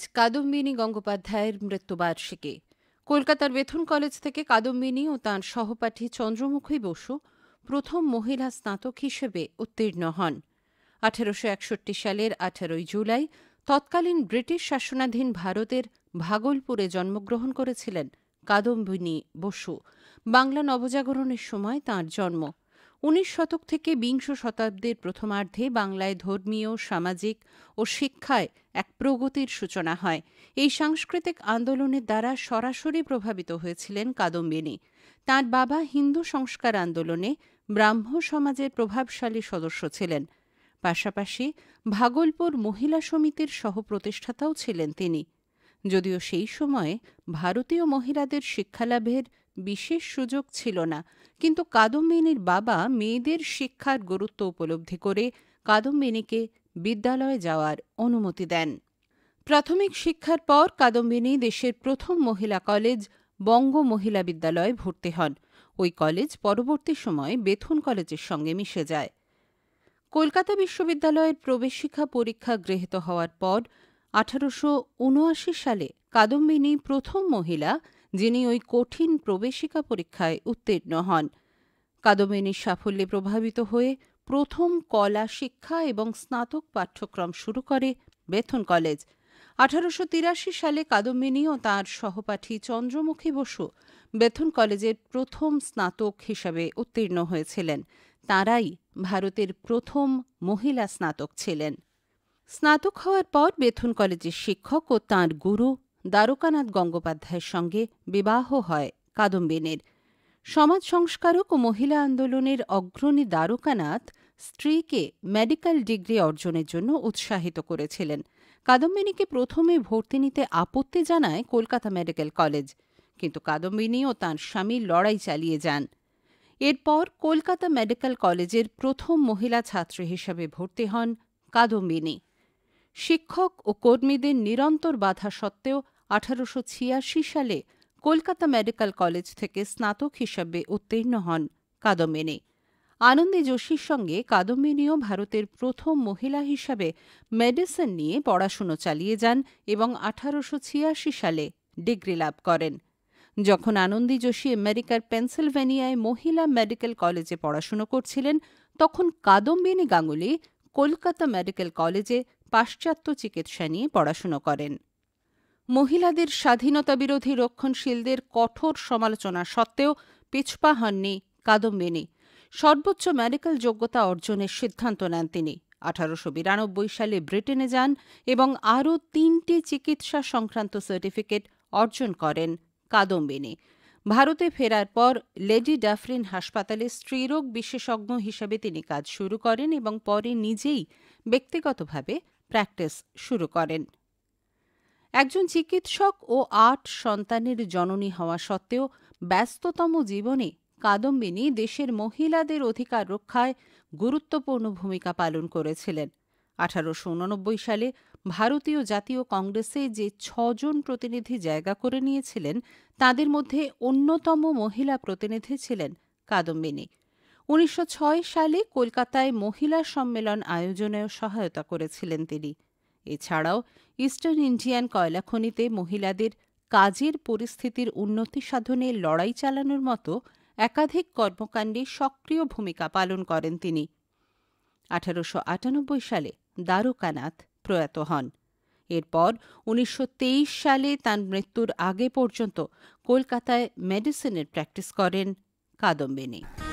আজ কাদম্বিনী গঙ্গোপাধ্যায়ের মৃত্যুবার্ষিকী কলকাতার বেথুন কলেজ থেকে কাদম্বিনী ও তাঁর সহপাঠী চন্দ্রমুখী বসু প্রথম মহিলা স্নাতক হিসেবে উত্তীর্ণ হন আঠেরোশো একষট্টি সালের আঠেরোই জুলাই তৎকালীন ব্রিটিশ শাসনাধীন ভারতের ভাগলপুরে জন্মগ্রহণ করেছিলেন কাদম্বিনী বসু বাংলা নবজাগরণের সময় তাঁর জন্ম উনিশ শতক থেকে বিংশ শতাব্দীর প্রথমার্ধে বাংলায় ধর্মীয় সামাজিক ও শিক্ষায় এক প্রগতির সূচনা হয় এই সাংস্কৃতিক আন্দোলনের দ্বারা সরাসরি প্রভাবিত হয়েছিলেন কাদম্বিনী তার বাবা হিন্দু সংস্কার আন্দোলনে ব্রাহ্ম সমাজের প্রভাবশালী সদস্য ছিলেন পাশাপাশি ভাগলপুর মহিলা সমিতির সহপ্রতিষ্ঠাতাও ছিলেন তিনি যদিও সেই সময়ে ভারতীয় মহিলাদের শিক্ষালাভের বিশেষ সুযোগ ছিল না কিন্তু কাদম্বিনীর বাবা মেয়েদের শিক্ষার গুরুত্ব উপলব্ধি করে কাদম্বিনীকে বিদ্যালয়ে যাওয়ার অনুমতি দেন প্রাথমিক শিক্ষার পর কাদম্বিনী দেশের প্রথম মহিলা কলেজ বঙ্গ মহিলা বিদ্যালয়ে ভর্তি হন ওই কলেজ পরবর্তী সময়ে বেথুন কলেজের সঙ্গে মিশে যায় কলকাতা বিশ্ববিদ্যালয়ের প্রবেশিক্ষা পরীক্ষা গৃহীত হওয়ার পর আঠারোশো সালে কাদম্বিনী প্রথম মহিলা যিনি ওই কঠিন প্রবেশিকা পরীক্ষায় উত্তীর্ণ হন কাদম্বিনীর সাফল্যে প্রভাবিত হয়ে প্রথম কলা শিক্ষা এবং স্নাতক পাঠ্যক্রম শুরু করে বেথুন কলেজ আঠারোশো তিরাশি সালে কাদম্বিনী ও তাঁর সহপাঠী চন্দ্রমুখী বসু বেথুন কলেজের প্রথম স্নাতক হিসাবে উত্তীর্ণ হয়েছিলেন তাঁরাই ভারতের প্রথম মহিলা স্নাতক ছিলেন স্নাতক হওয়ার পর বেথুন কলেজের শিক্ষক ও তাঁর গুরু দ্বারকানাথ গঙ্গোপাধ্যায়ের সঙ্গে বিবাহ হয় কাদম্বিনীর সমাজ সংস্কারক ও মহিলা আন্দোলনের অগ্রণী দ্বারকানাথ স্ত্রীকে মেডিকেল ডিগ্রি অর্জনের জন্য উৎসাহিত করেছিলেন কাদম্বিনীকে প্রথমে ভর্তি নিতে আপত্তি জানায় কলকাতা মেডিকেল কলেজ কিন্তু কাদম্বিনী ও তাঁর স্বামী লড়াই চালিয়ে যান এরপর কলকাতা মেডিকেল কলেজের প্রথম মহিলা ছাত্র হিসেবে ভর্তি হন কাদম্বিনী শিক্ষক ও কর্মীদের নিরন্তর বাধা সত্ত্বেও আঠারোশো সালে কলকাতা মেডিকেল কলেজ থেকে স্নাতক হিসাবে উত্তীর্ণ হন কাদম্বিনী আনন্দী যোশীর সঙ্গে কাদম্বিনীও ভারতের প্রথম মহিলা হিসাবে মেডিসিন নিয়ে পড়াশুনো চালিয়ে যান এবং আঠারোশো সালে ডিগ্রি লাভ করেন যখন আনন্দী যোশী আমেরিকার পেনসিলভেনিয়ায় মহিলা মেডিকেল কলেজে পড়াশুনো করছিলেন তখন কাদম্বিনী গাঙ্গুলি কলকাতা মেডিকেল কলেজে পাশ্চাত্য চিকিৎসা নিয়ে পড়াশুনো করেন মহিলাদের স্বাধীনতা বিরোধী রক্ষণশীলদের কঠোর সমালোচনা সত্ত্বেও পিছপা হননি কাদম্বিনী সর্বোচ্চ মেডিকেল যোগ্যতা অর্জনের সিদ্ধান্ত নেন তিনি আঠারোশো বিরানব্বই সালে ব্রিটেনে যান এবং আরও তিনটি চিকিৎসা সংক্রান্ত সার্টিফিকেট অর্জন করেন কাদম্বিনী ভারতে ফেরার পর লেডি ডাফরিন হাসপাতালে স্ত্রীরোগ বিশেষজ্ঞ হিসেবে তিনি কাজ শুরু করেন এবং পরে নিজেই ব্যক্তিগতভাবে প্র্যাকটিস শুরু করেন একজন চিকিৎসক ও আট সন্তানের জননী হওয়া সত্ত্বেও ব্যস্ততম জীবনে কাদম্বিনী দেশের মহিলাদের অধিকার রক্ষায় গুরুত্বপূর্ণ ভূমিকা পালন করেছিলেন আঠারোশো সালে ভারতীয় জাতীয় কংগ্রেসে যে ছজন প্রতিনিধি জায়গা করে নিয়েছিলেন তাদের মধ্যে অন্যতম মহিলা প্রতিনিধি ছিলেন কাদম্বিনী উনিশশো সালে কলকাতায় মহিলা সম্মেলন আয়োজনেও সহায়তা করেছিলেন তিনি এছাড়াও ইস্টার্ন ইন্ডিয়ান কয়লা খনিতে মহিলাদের কাজের পরিস্থিতির উন্নতি সাধনে লড়াই চালানোর মতো একাধিক কর্মকাণ্ডে সক্রিয় ভূমিকা পালন করেন তিনি আঠারোশো সালে দ্বারকানাথ প্রয়াত হন এরপর উনিশশো সালে তার মৃত্যুর আগে পর্যন্ত কলকাতায় মেডিসিনের প্র্যাকটিস করেন কাদম্বিনী